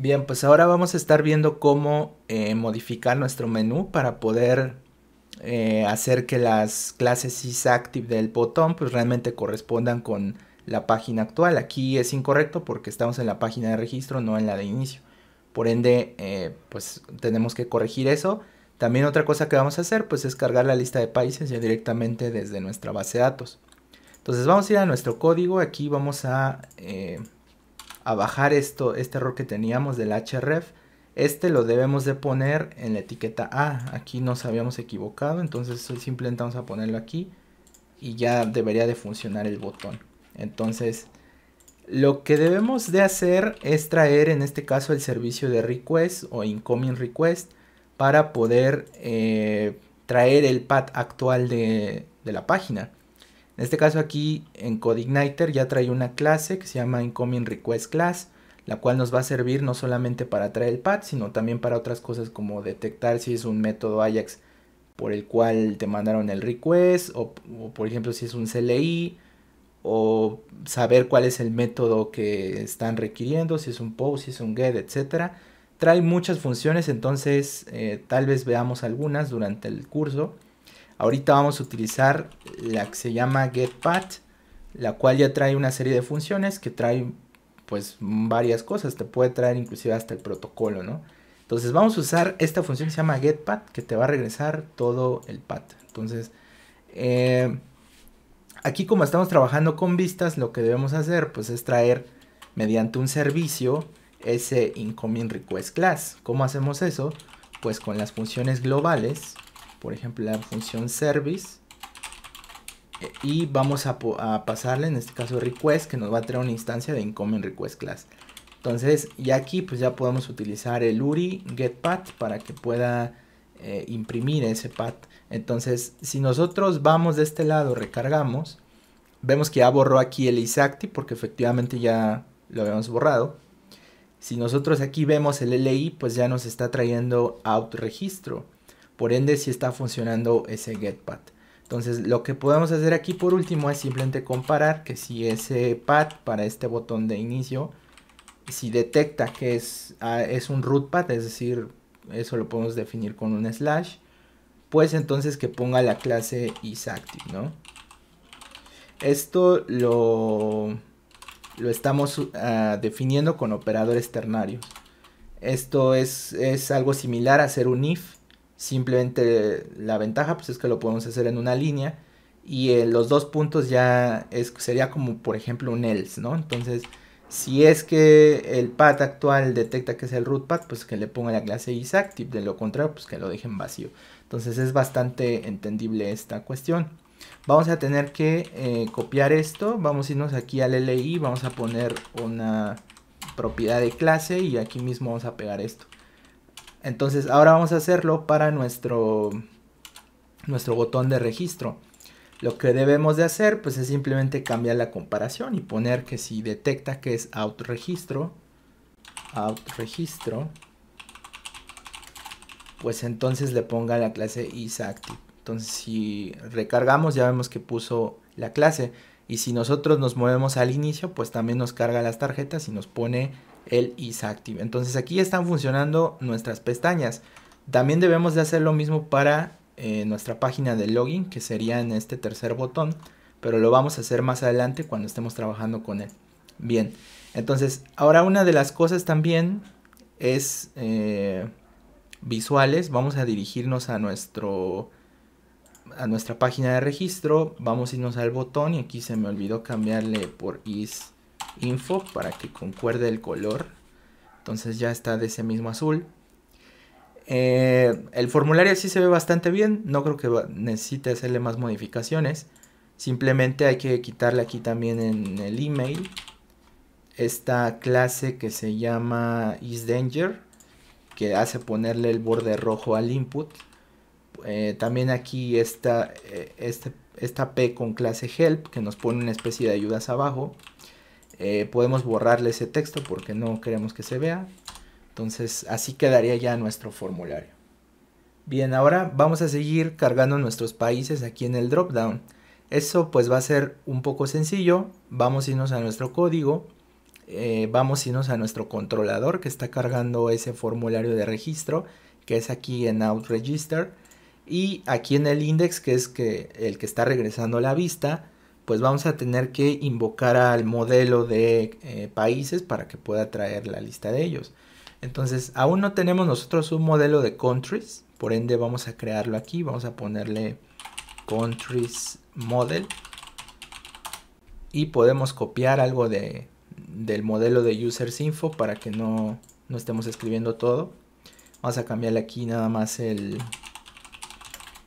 Bien, pues ahora vamos a estar viendo cómo eh, modificar nuestro menú para poder eh, hacer que las clases isActive del botón pues realmente correspondan con la página actual. Aquí es incorrecto porque estamos en la página de registro, no en la de inicio. Por ende, eh, pues tenemos que corregir eso. También otra cosa que vamos a hacer pues es cargar la lista de países ya directamente desde nuestra base de datos. Entonces vamos a ir a nuestro código, aquí vamos a a bajar esto, este error que teníamos del href. Este lo debemos de poner en la etiqueta A. Aquí nos habíamos equivocado, entonces eh, simplemente vamos a ponerlo aquí y ya debería de funcionar el botón. Entonces, lo que debemos de hacer es traer en este caso el servicio de request o incoming request para poder eh, traer el path actual de la página. En este caso aquí en CodeIgniter ya trae una clase que se llama Incoming Request Class, la cual nos va a servir no solamente para traer el path, sino también para otras cosas como detectar si es un método Ajax por el cual te mandaron el request, o, por ejemplo si es un CLI, o saber cuál es el método que están requiriendo, si es un POST, si es un GET, etc. Trae muchas funciones, entonces eh, tal vez veamos algunas durante el curso. Ahorita vamos a utilizar la que se llama getPath, la cual ya trae una serie de funciones que trae pues varias cosas, te puede traer inclusive hasta el protocolo, ¿no? Entonces vamos a usar esta función que se llama getPath que te va a regresar todo el path. Entonces, eh, aquí como estamos trabajando con vistas, lo que debemos hacer pues es traer mediante un servicio ese incoming request class. ¿Cómo hacemos eso? Pues con las funciones globales por ejemplo la función service eh, y vamos a, pasarle en este caso request que nos va a traer una instancia de incoming request class entonces ya aquí pues ya podemos utilizar el URI getPath para que pueda eh, imprimir ese path entonces si nosotros vamos de este lado recargamos vemos que ya borró aquí el isacti porque efectivamente ya lo habíamos borrado si nosotros aquí vemos el LI pues ya nos está trayendo out registro por ende, si está funcionando ese getPath. Entonces, lo que podemos hacer aquí por último es simplemente comparar que si ese path para este botón de inicio, si detecta que es, ah, es un root es decir, eso lo podemos definir con un slash, pues entonces que ponga la clase isActive, ¿no? Esto lo, lo estamos ah, definiendo con operadores ternarios. Esto es, es, algo similar a hacer un if, Simplemente la ventaja pues, es que lo podemos hacer en una línea y en eh, los dos puntos ya sería como por ejemplo un else, ¿no? Entonces, si es que el path actual detecta que es el root path, pues que le ponga la clase isActive, de lo contrario, pues que lo dejen vacío. Entonces es bastante entendible esta cuestión. Vamos a tener que eh, copiar esto, vamos a irnos aquí al LI, vamos a poner una propiedad de clase y aquí mismo vamos a pegar esto. Entonces ahora vamos a hacerlo para nuestro, nuestro botón de registro. Lo que debemos de hacer pues es simplemente cambiar la comparación y poner que si detecta que es out registro, pues entonces le ponga la clase isActive. Entonces si recargamos ya vemos que puso la clase y si nosotros nos movemos al inicio pues también nos carga las tarjetas y nos pone el Isactive. Entonces aquí están funcionando nuestras pestañas. También debemos de hacer lo mismo para eh, nuestra página de login, que sería en este tercer botón, pero lo vamos a hacer más adelante cuando estemos trabajando con él. Bien, entonces ahora una de las cosas también es eh, visuales. Vamos a dirigirnos a nuestro a nuestra página de registro, vamos a irnos al botón y aquí se me olvidó cambiarle por is info para que concuerde el color. Entonces ya está de ese mismo azul. Eh, el formulario así se ve bastante bien. No creo que necesite hacerle más modificaciones. Simplemente hay que quitarle aquí también en el email esta clase que se llama isDanger que hace ponerle el borde rojo al input. Eh, también aquí está eh, este, esta P con clase help que nos pone una especie de ayudas abajo. Eh, podemos borrarle ese texto porque no queremos que se vea. Entonces así quedaría ya nuestro formulario. Bien, ahora vamos a seguir cargando nuestros países aquí en el dropdown. Eso pues va a ser un poco sencillo. Vamos a irnos a nuestro código. Eh, vamos a irnos a nuestro controlador que está cargando ese formulario de registro que es aquí en outregister y aquí en el index que es que el que está regresando a la vista pues vamos a tener que invocar al modelo de eh, países para que pueda traer la lista de ellos. Entonces, aún no tenemos nosotros un modelo de countries, por ende vamos a crearlo aquí, vamos a ponerle countries model y podemos copiar algo de, del modelo de users info para que no, estemos escribiendo todo. Vamos a cambiarle aquí nada más el,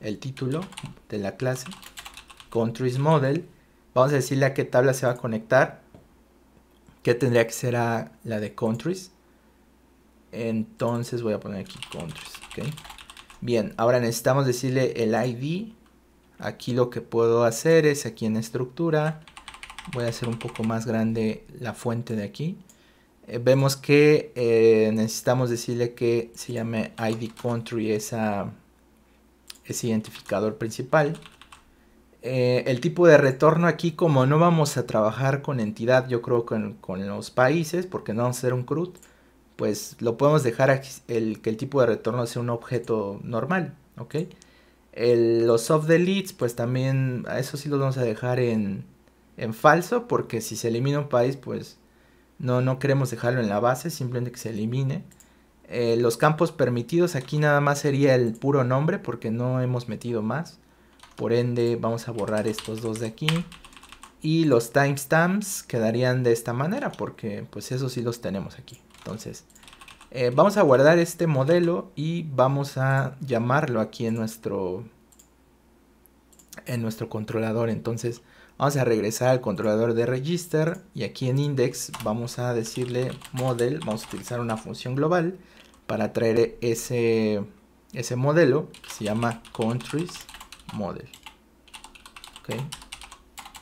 el título de la clase countries model Vamos a decirle a qué tabla se va a conectar. Que tendría que ser a la de countries. Entonces voy a poner aquí countries. Bien, ahora necesitamos decirle el ID. Aquí lo que puedo hacer es aquí en estructura. Voy a hacer un poco más grande la fuente de aquí. Eh, vemos que eh, necesitamos decirle que se llame ID country esa, ese identificador principal. Eh, el tipo de retorno aquí, como no vamos a trabajar con entidad, yo creo con, con los países, porque no vamos a hacer un CRUD, pues lo podemos dejar aquí, el, que el tipo de retorno sea un objeto normal, ¿ok? los soft deletes, pues también, a eso sí los vamos a dejar en, falso, porque si se elimina un país, pues no, no queremos dejarlo en la base, simplemente que se elimine. Eh, los campos permitidos, aquí nada más sería el puro nombre, porque no hemos metido más. Por ende, vamos a borrar estos dos de aquí. Y los timestamps quedarían de esta manera, porque pues eso sí los tenemos aquí. Entonces, eh, vamos a guardar este modelo y vamos a llamarlo aquí en nuestro, en nuestro controlador. Entonces, vamos a regresar al controlador de register y aquí en index vamos a decirle model, vamos a utilizar una función global para traer ese, ese modelo que se llama countries model. Okay.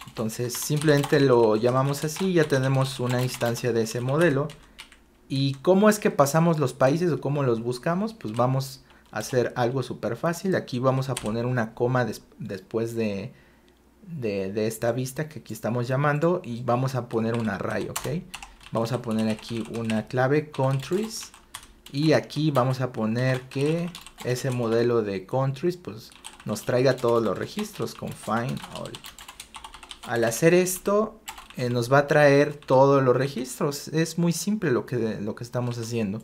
Entonces simplemente lo llamamos así, ya tenemos una instancia de ese modelo. ¿Y cómo es que pasamos los países o cómo los buscamos? Pues vamos a hacer algo súper fácil. Aquí vamos a poner una coma después de, de, de, esta vista que aquí estamos llamando y vamos a poner un array, ¿ok? Vamos a poner aquí una clave countries y aquí vamos a poner que ese modelo de countries pues nos traiga todos los registros con find all. Al hacer esto eh, nos va a traer todos los registros. Es muy simple lo que, lo que estamos haciendo.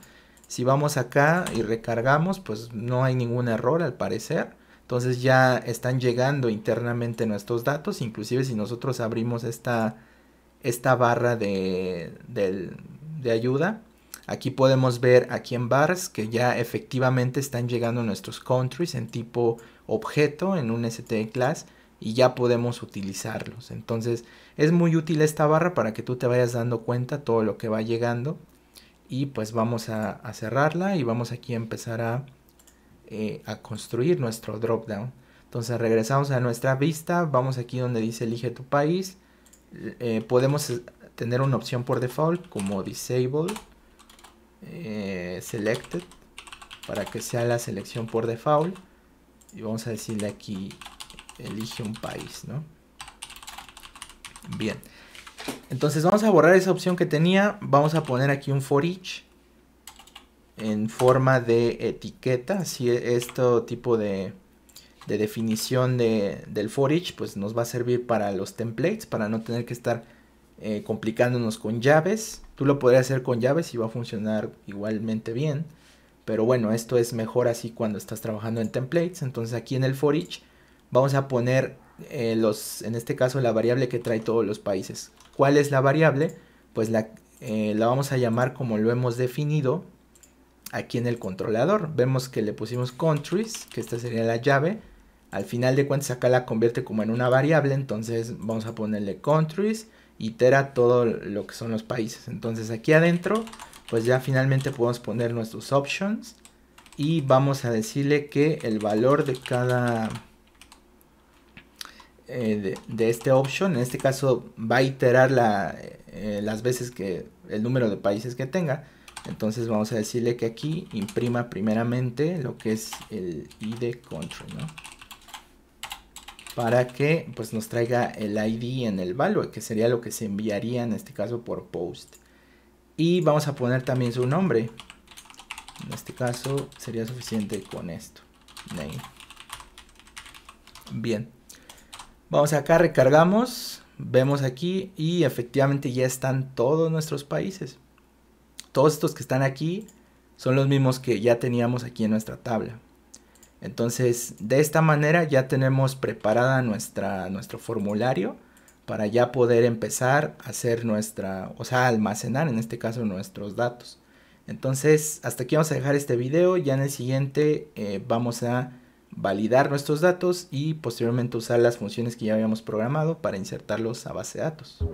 Si vamos acá y recargamos, pues no hay ningún error al parecer. Entonces ya están llegando internamente nuestros datos. Inclusive si nosotros abrimos esta, esta barra de ayuda, Aquí podemos ver aquí en bars que ya efectivamente están llegando nuestros countries en tipo objeto en un ST class y ya podemos utilizarlos. Entonces es muy útil esta barra para que tú te vayas dando cuenta todo lo que va llegando. Y pues vamos a, cerrarla y vamos aquí a empezar eh, a, construir nuestro drop down. Entonces regresamos a nuestra vista, vamos aquí donde dice elige tu país. Eh, podemos tener una opción por default como disable eh, selected para que sea la selección por default y vamos a decirle aquí elige un país no bien entonces vamos a borrar esa opción que tenía vamos a poner aquí un for each en forma de etiqueta si este tipo de, definición del for each pues nos va a servir para los templates para no tener que estar eh, complicándonos con llaves Tú lo podrías hacer con llaves y va a funcionar igualmente bien. Pero bueno, esto es mejor así cuando estás trabajando en templates. Entonces aquí en el for vamos a poner eh, los, en este caso la variable que trae todos los países. ¿Cuál es la variable? Pues la, eh, la vamos a llamar como lo hemos definido aquí en el controlador. Vemos que le pusimos countries, que esta sería la llave al final de cuentas acá la convierte como en una variable, entonces vamos a ponerle countries, itera todo lo que son los países. Entonces aquí adentro, pues ya finalmente podemos poner nuestros options y vamos a decirle que el valor de cada... Eh, de, este option, en este caso va a iterar eh, las veces que el número de países que tenga. Entonces vamos a decirle que aquí imprima primeramente lo que es el id country, ¿no? para que pues nos traiga el ID en el value, que sería lo que se enviaría en este caso por post. Y vamos a poner también su nombre. En este caso sería suficiente con esto. Name. Bien. Vamos acá, recargamos, vemos aquí y efectivamente ya están todos nuestros países. Todos estos que están aquí son los mismos que ya teníamos aquí en nuestra tabla. Entonces, de esta manera ya tenemos preparada nuestra, nuestro formulario para ya poder empezar a hacer nuestra, o sea, almacenar en este caso nuestros datos. Entonces, hasta aquí vamos a dejar este video. Ya en el siguiente eh, vamos a validar nuestros datos y posteriormente usar las funciones que ya habíamos programado para insertarlos a base de datos.